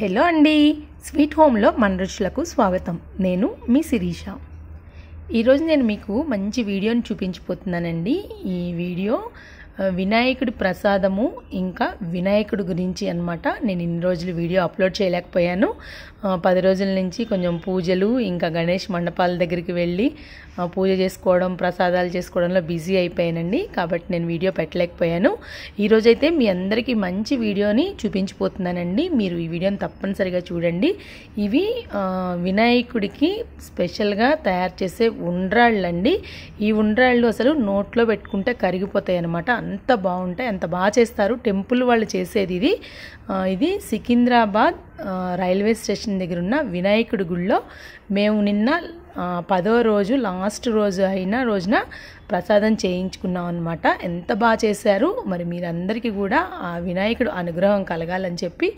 hello అండి sweet హోమ్లో మన రుచులకు స్వాగతం నేను మీ శిరీష ఈరోజు నేను మీకు మంచి వీడియోని చూపించిపోతున్నానండి ఈ వీడియో వినాయకుడి ప్రసాదము ఇంకా వినాయకుడి గురించి అనమాట నేను ఇన్ని రోజులు వీడియో అప్లోడ్ చేయలేకపోయాను పది రోజుల నుంచి కొంచెం పూజలు ఇంకా గణేష్ మండపాల దగ్గరికి వెళ్ళి పూజ చేసుకోవడం ప్రసాదాలు చేసుకోవడంలో బిజీ అయిపోయానండి కాబట్టి నేను వీడియో పెట్టలేకపోయాను ఈరోజైతే మీ అందరికీ మంచి వీడియోని చూపించిపోతున్నానండి మీరు ఈ వీడియోని తప్పనిసరిగా చూడండి ఇవి వినాయకుడికి స్పెషల్గా తయారు చేసే ఉండ్రాళ్ళు ఈ ఉండ్రాళ్ళు అసలు నోట్లో పెట్టుకుంటే కరిగిపోతాయి అనమాట అంత బాగుంటాయి అంత బాగా చేస్తారు టెంపుల్ వాళ్ళు చేసేది ఇది ఇది సికింద్రాబాద్ రైల్వే స్టేషన్ దగ్గర ఉన్న వినాయకుడి గుళ్ళో మేము నిన్న పదో రోజు లాస్ట్ రోజు అయిన రోజున ప్రసాదం చేయించుకున్నాం అనమాట ఎంత బాగా చేశారు మరి మీరందరికీ కూడా ఆ వినాయకుడు అనుగ్రహం కలగాలని చెప్పి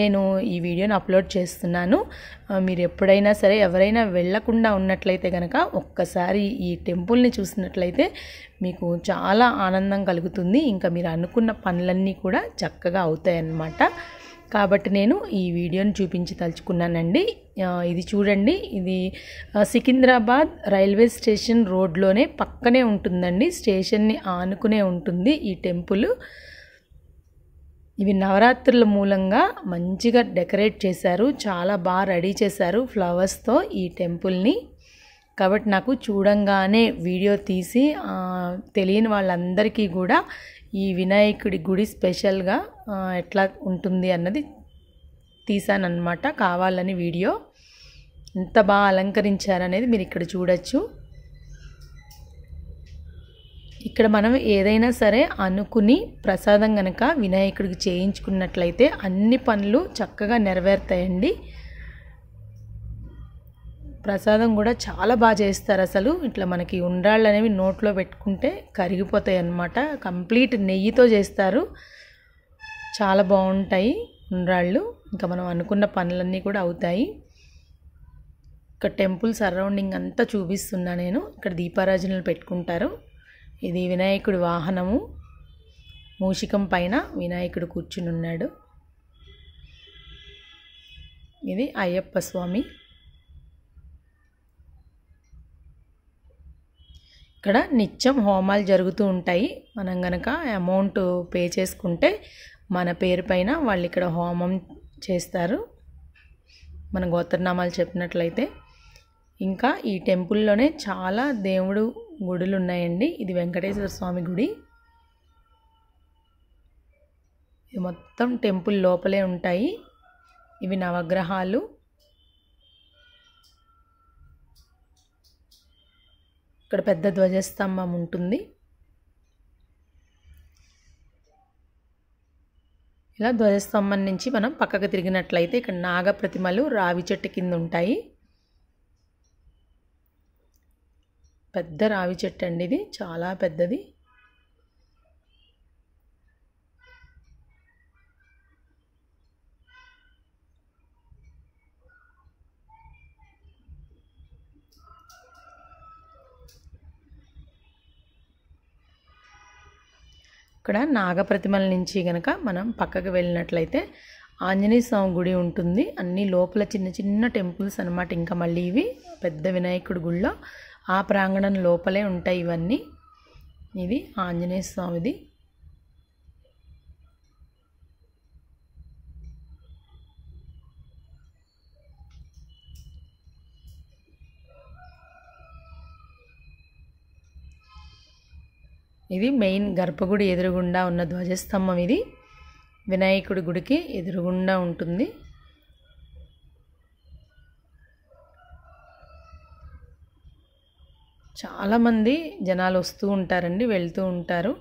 నేను ఈ వీడియోని అప్లోడ్ చేస్తున్నాను మీరు ఎప్పుడైనా సరే ఎవరైనా వెళ్ళకుండా ఉన్నట్లయితే కనుక ఒక్కసారి ఈ టెంపుల్ని చూసినట్లయితే మీకు చాలా ఆనందం కలుగుతుంది ఇంకా మీరు అనుకున్న పనులన్నీ కూడా చక్కగా అవుతాయన్నమాట కాబట్టి నేను ఈ వీడియోని చూపించి తలుచుకున్నానండి ఇది చూడండి ఇది సికింద్రాబాద్ రైల్వే స్టేషన్ రోడ్లోనే పక్కనే ఉంటుందండి స్టేషన్ని ఆనుకునే ఉంటుంది ఈ టెంపుల్ ఇవి నవరాత్రుల మూలంగా మంచిగా డెకరేట్ చేశారు చాలా బాగా రెడీ చేశారు ఫ్లవర్స్తో ఈ టెంపుల్ని కాబట్టి నాకు చూడంగానే వీడియో తీసి తెలియని వాళ్ళందరికీ కూడా ఈ వినాయకుడి గుడి స్పెషల్గా ఎట్లా ఉంటుంది అన్నది తీసానమాట కావాలని వీడియో ఎంత బాగా అలంకరించారనేది మీరు ఇక్కడ చూడొచ్చు ఇక్కడ మనం ఏదైనా సరే అనుకుని ప్రసాదం కనుక వినాయకుడికి చేయించుకున్నట్లయితే అన్ని పనులు చక్కగా నెరవేరుతాయండి ప్రసాదం కూడా చాలా బాగా చేస్తారు అసలు ఇట్లా మనకి ఉండ్రాళ్ళు అనేవి నోట్లో పెట్టుకుంటే కరిగిపోతాయి అన్నమాట కంప్లీట్ నెయ్యితో చేస్తారు చాలా బాగుంటాయి ఉండ్రాళ్ళు ఇంకా మనం అనుకున్న పనులన్నీ కూడా అవుతాయి ఇక్కడ టెంపుల్ సరౌండింగ్ అంతా చూపిస్తున్నా నేను ఇక్కడ దీపారాజనలు పెట్టుకుంటారు ఇది వినాయకుడి వాహనము మూషికం పైన వినాయకుడు కూర్చుని ఉన్నాడు ఇది అయ్యప్ప స్వామి ఇక్కడ నిత్యం హోమాలు జరుగుతూ ఉంటాయి మనం గనక అమౌంట్ పే చేసుకుంటే మన పేరు పైన వాళ్ళు ఇక్కడ హోమం చేస్తారు మన గోత్రనామాలు చెప్పినట్లయితే ఇంకా ఈ టెంపుల్లోనే చాలా దేవుడు గుడులు ఉన్నాయండి ఇది వెంకటేశ్వర స్వామి గుడి మొత్తం టెంపుల్ లోపలే ఉంటాయి ఇవి నవగ్రహాలు ఇక్కడ పెద్ద ధ్వజస్తంభం ఉంటుంది ఇలా ధ్వజస్తంభం నుంచి మనం పక్కకు తిరిగినట్లయితే ఇక్కడ నాగ ప్రతిమలు రావి చెట్టు కింద ఉంటాయి పెద్ద రావి చెట్టు అండి ఇది చాలా పెద్దది ఇక్కడ నాగప్రతిమల నుంచి కనుక మనం పక్కకు వెళ్ళినట్లయితే ఆంజనేయ స్వామి గుడి ఉంటుంది అన్ని లోపల చిన్న చిన్న టెంపుల్స్ అనమాట ఇంకా మళ్ళీ ఇవి పెద్ద వినాయకుడి గుళ్ళో ఆ ప్రాంగణం లోపలే ఉంటాయి ఇవన్నీ ఇది ఆంజనేయ స్వామిది ఇది మెయిన్ గర్భగుడి ఎదురుగుండా ఉన్న ధ్వజస్తంభం ఇది వినాయకుడి గుడికి ఎదురుగుండా ఉంటుంది చాలామంది జనాలు వస్తూ ఉంటారండి వెళ్తూ ఉంటారు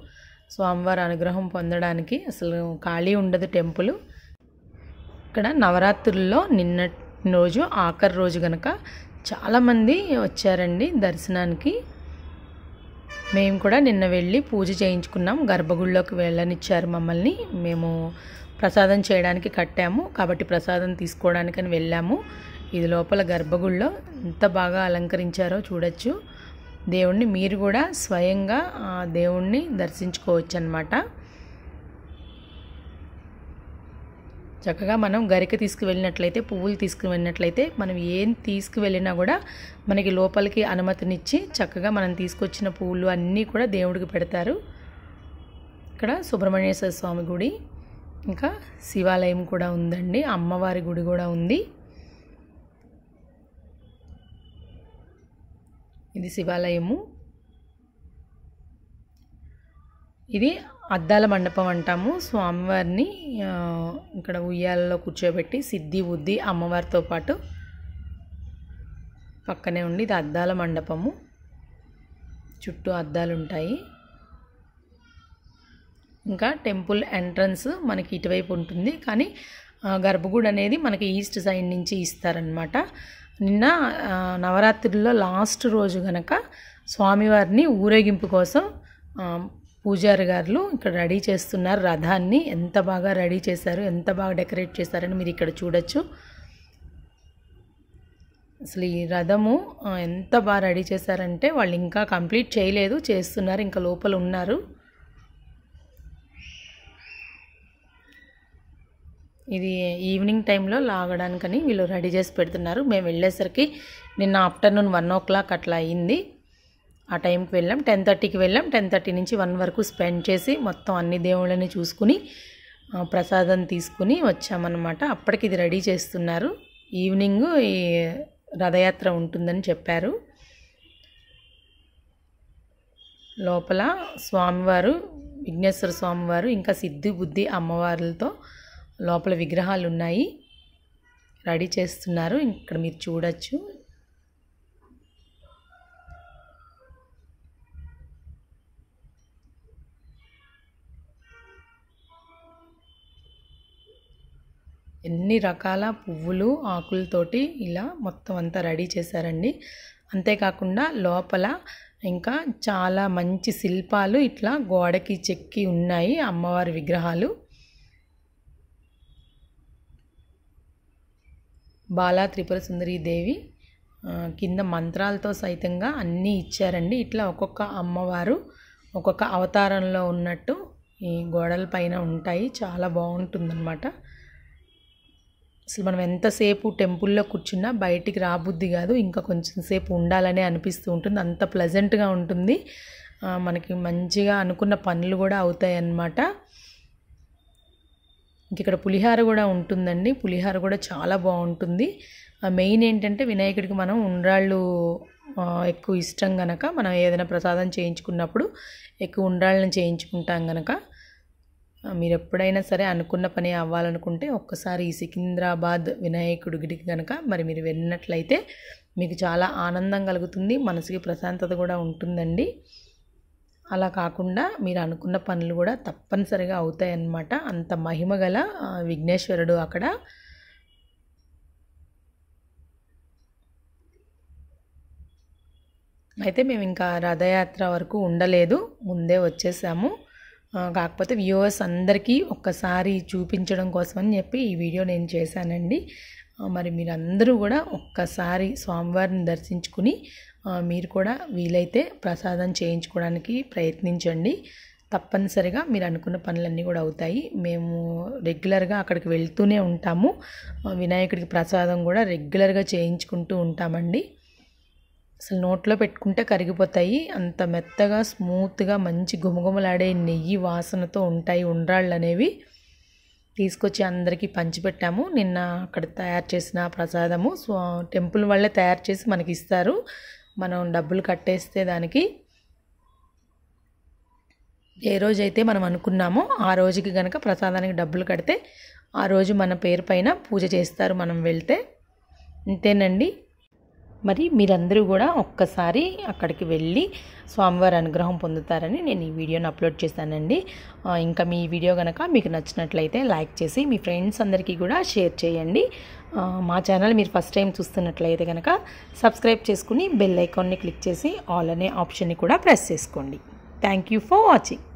స్వామివారి అనుగ్రహం పొందడానికి అసలు ఖాళీ ఉండదు టెంపుల్ ఇక్కడ నవరాత్రుల్లో నిన్న రోజు ఆఖరి రోజు కనుక చాలామంది వచ్చారండి దర్శనానికి మేము కూడా నిన్న వెళ్ళి పూజ చేయించుకున్నాం గర్భగుడిలోకి వెళ్ళనిచ్చారు మమ్మల్ని మేము ప్రసాదం చేయడానికి కట్టాము కాబట్టి ప్రసాదం తీసుకోవడానికని వెళ్ళాము ఇది లోపల గర్భగుడిలో ఎంత బాగా అలంకరించారో చూడొచ్చు దేవుణ్ణి మీరు కూడా స్వయంగా దేవుణ్ణి దర్శించుకోవచ్చు అనమాట చక్కగా మనం గరిక తీసుకువెళ్ళినట్లయితే పువ్వులు తీసుకువెళ్ళినట్లయితే మనం ఏం తీసుకువెళ్ళినా కూడా మనకి లోపలికి అనుమతినిచ్చి చక్కగా మనం తీసుకొచ్చిన పువ్వులు అన్నీ కూడా దేవుడికి పెడతారు ఇక్కడ సుబ్రహ్మణ్యేశ్వర స్వామి గుడి ఇంకా శివాలయం కూడా ఉందండి అమ్మవారి గుడి కూడా ఉంది ఇది శివాలయము ఇది అద్దాల మండపం అంటాము స్వామివారిని ఇక్కడ ఉయ్యాలలో కూర్చోబెట్టి సిద్ధి ఉద్ది అమ్మవారితో పాటు పక్కనే ఉండి ఇది అద్దాల మండపము చుట్టూ అద్దాలు ఉంటాయి ఇంకా టెంపుల్ ఎంట్రన్స్ మనకి ఇటువైపు ఉంటుంది కానీ గర్భగుడి అనేది మనకి ఈస్ట్ సైడ్ నుంచి ఇస్తారనమాట నిన్న నవరాత్రిలో లాస్ట్ రోజు గనక స్వామివారిని ఊరేగింపు కోసం పూజారి గారు ఇక్కడ రెడీ చేస్తున్నారు రథాన్ని ఎంత బాగా రెడీ చేశారు ఎంత బాగా డెకరేట్ చేశారని మీరు ఇక్కడ చూడొచ్చు అసలు ఈ రథము ఎంత బాగా రెడీ చేశారంటే వాళ్ళు ఇంకా కంప్లీట్ చేయలేదు చేస్తున్నారు ఇంకా లోపల ఉన్నారు ఇది ఈవినింగ్ టైంలో లాగడానికని వీళ్ళు రెడీ చేసి పెడుతున్నారు మేము వెళ్ళేసరికి నిన్న ఆఫ్టర్నూన్ వన్ ఓ క్లాక్ అట్లా అయింది ఆ టైంకి వెళ్ళాం టెన్ థర్టీకి వెళ్ళాం టెన్ థర్టీ నుంచి వన్ వరకు స్పెండ్ చేసి మొత్తం అన్ని దేవుళ్ళని చూసుకుని ప్రసాదం తీసుకుని వచ్చామన్నమాట అప్పటికి ఇది రెడీ చేస్తున్నారు ఈవినింగ్ ఈ రథయాత్ర ఉంటుందని చెప్పారు లోపల స్వామివారు విఘ్నేశ్వర స్వామివారు ఇంకా సిద్ధి బుద్ధి అమ్మవార్లతో లోపల విగ్రహాలు ఉన్నాయి రెడీ చేస్తున్నారు ఇక్కడ మీరు చూడొచ్చు ఎన్ని రకాల పువ్వులు ఆకులతోటి ఇలా మొత్తం అంతా రెడీ చేశారండి అంతేకాకుండా లోపల ఇంకా చాలా మంచి శిల్పాలు ఇట్లా గోడకి చెక్కి ఉన్నాయి అమ్మవారి విగ్రహాలు బాలా త్రిపుర దేవి కింద మంత్రాలతో సైతంగా అన్నీ ఇచ్చారండి ఇట్లా ఒక్కొక్క అమ్మవారు ఒక్కొక్క అవతారంలో ఉన్నట్టు ఈ గోడల పైన ఉంటాయి చాలా బాగుంటుందన్నమాట అసలు మనం ఎంతసేపు టెంపుల్లో కూర్చున్నా బయటికి రాబుద్ది కాదు ఇంకా కొంచెం సేపు ఉండాలనే అనిపిస్తూ ఉంటుంది అంత ప్లెజెంట్గా ఉంటుంది మనకి మంచిగా అనుకున్న పనులు కూడా అవుతాయి అన్నమాట ఇక్కడ పులిహార కూడా ఉంటుందండి పులిహార కూడా చాలా బాగుంటుంది మెయిన్ ఏంటంటే వినాయకుడికి మనం ఉండ్రాళ్ళు ఎక్కువ ఇష్టం గనక మనం ఏదైనా ప్రసాదం చేయించుకున్నప్పుడు ఎక్కువ ఉండ్రాళ్ళని చేయించుకుంటాం గనక మీరు ఎప్పుడైనా సరే అనుకున్న పని అవ్వాలనుకుంటే ఒక్కసారి ఈ సికింద్రాబాద్ వినాయకుడి గుడికి కనుక మరి మీరు వెళ్ళినట్లయితే మీకు చాలా ఆనందం కలుగుతుంది మనసుకి ప్రశాంతత కూడా ఉంటుందండి అలా కాకుండా మీరు అనుకున్న పనులు కూడా తప్పనిసరిగా అవుతాయన్నమాట అంత మహిమ గల విఘ్నేశ్వరుడు అక్కడ అయితే మేము ఇంకా రథయాత్ర వరకు ఉండలేదు ముందే వచ్చేసాము కాకపోతే వ్యూవర్స్ అందరికీ ఒక్కసారి చూపించడం కోసమని చెప్పి ఈ వీడియో నేను చేశానండి మరి మీరందరూ కూడా ఒక్కసారి స్వామివారిని దర్శించుకుని మీరు కూడా వీలైతే ప్రసాదం చేయించుకోవడానికి ప్రయత్నించండి తప్పనిసరిగా మీరు అనుకున్న పనులన్నీ కూడా అవుతాయి మేము రెగ్యులర్గా అక్కడికి వెళ్తూనే ఉంటాము వినాయకుడికి ప్రసాదం కూడా రెగ్యులర్గా చేయించుకుంటూ ఉంటామండి అసలు నోట్లో పెట్టుకుంటే కరిగిపోతాయి అంత మెత్తగా స్మూత్గా మంచి గుమగుమలాడే నెయ్యి వాసనతో ఉంటాయి ఉండ్రాళ్ళు అనేవి తీసుకొచ్చి అందరికీ పంచిపెట్టాము నిన్న అక్కడ తయారు చేసిన ప్రసాదము సో టెంపుల్ వాళ్ళే తయారు చేసి మనకి ఇస్తారు మనం డబ్బులు కట్టేస్తే దానికి ఏ రోజైతే మనం అనుకున్నామో ఆ రోజుకి కనుక ప్రసాదానికి డబ్బులు కడితే ఆ రోజు మన పేరు పైన పూజ చేస్తారు మనం వెళ్తే అంతేనండి మరి మీరందరూ కూడా ఒక్కసారి అక్కడికి వెళ్ళి స్వామివారి అనుగ్రహం పొందుతారని నేను ఈ వీడియోని అప్లోడ్ చేశానండి ఇంకా మీ వీడియో కనుక మీకు నచ్చినట్లయితే లైక్ చేసి మీ ఫ్రెండ్స్ అందరికీ కూడా షేర్ చేయండి మా ఛానల్ మీరు ఫస్ట్ టైం చూస్తున్నట్లయితే కనుక సబ్స్క్రైబ్ చేసుకుని బెల్ ఐకాన్ని క్లిక్ చేసి ఆల్ అనే ఆప్షన్ని కూడా ప్రెస్ చేసుకోండి థ్యాంక్ యూ ఫర్ వాచింగ్